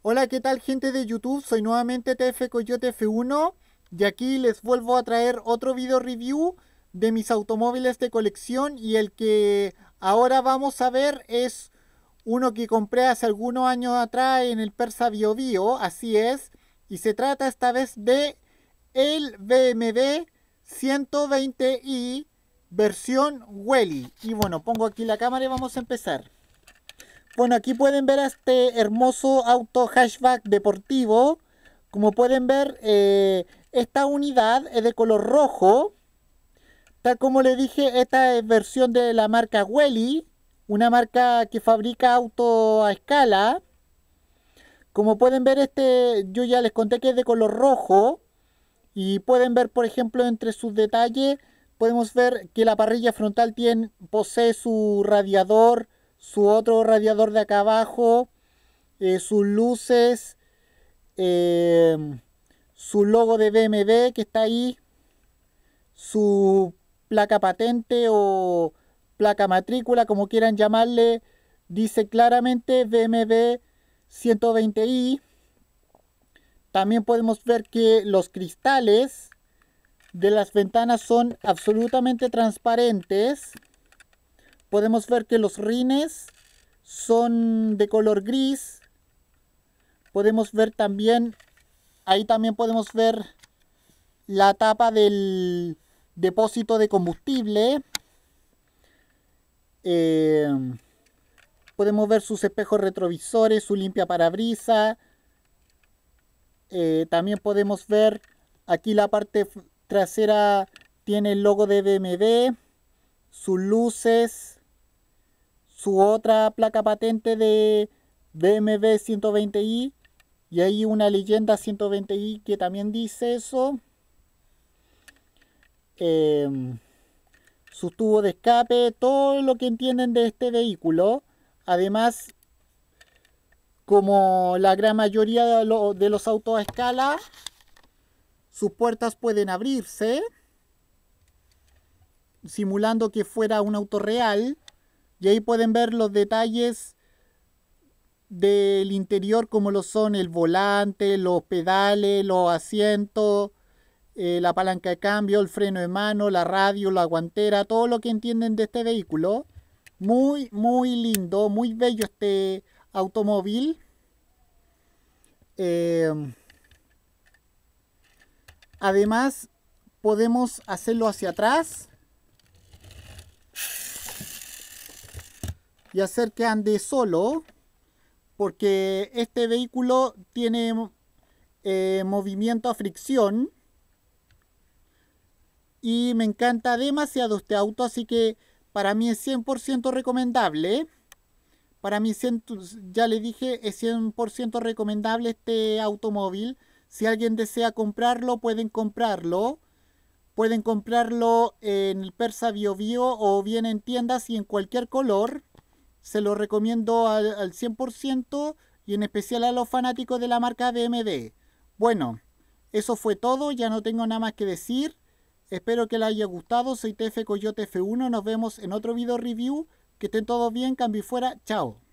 Hola, ¿qué tal gente de YouTube? Soy nuevamente TF Coyote F1 y aquí les vuelvo a traer otro video review de mis automóviles de colección y el que ahora vamos a ver es uno que compré hace algunos años atrás en el Persa Bio Bio, así es, y se trata esta vez de el BMW 120i versión Welly. Y bueno, pongo aquí la cámara y vamos a empezar. Bueno, aquí pueden ver este hermoso auto hatchback deportivo. Como pueden ver, eh, esta unidad es de color rojo. Tal como le dije, esta es versión de la marca Welly, una marca que fabrica auto a escala. Como pueden ver, este yo ya les conté que es de color rojo. Y pueden ver, por ejemplo, entre sus detalles, podemos ver que la parrilla frontal tiene, posee su radiador su otro radiador de acá abajo, eh, sus luces, em, su logo de BMW que está ahí, su placa patente o placa matrícula, como quieran llamarle, dice claramente BMW 120i. También podemos ver que los cristales de las ventanas son absolutamente transparentes podemos ver que los rines son de color gris. Podemos ver también, ahí también podemos ver la tapa del depósito de combustible. Em, podemos ver sus espejos retrovisores, su limpia parabrisa. Eh, también podemos ver aquí la parte trasera tiene el logo de BMW, sus luces, su otra placa patente de BMW 120i y hay una leyenda 120i que también dice eso. Em, sus tubos de escape, todo lo que entienden de este vehículo. Además, como la gran mayoría de, de los autos a escala, sus puertas pueden abrirse, simulando que fuera un auto real. Y ahí pueden ver los detalles del interior como lo son el volante, los pedales, los asientos, eh, la palanca de cambio, el freno de mano, la radio, la guantera, todo lo que entienden de este vehículo. Muy, muy lindo, muy bello este automóvil. Eh, además, podemos hacerlo hacia atrás y hacer que ande solo porque este vehículo tiene eh, movimiento a fricción y me encanta demasiado este auto así que para mí es 100% recomendable para mí ya le dije es 100% recomendable este automóvil si alguien desea comprarlo pueden comprarlo pueden comprarlo en el Persa Bio Bio o bien en tiendas y en cualquier color se lo recomiendo al, 100% y en especial a los fanáticos de la marca DMD. Bueno, eso fue todo, ya no tengo nada más que decir. Espero que les haya gustado, soy TF Coyote F1, nos vemos en otro video review. Que estén todos bien, cambio fuera, chao.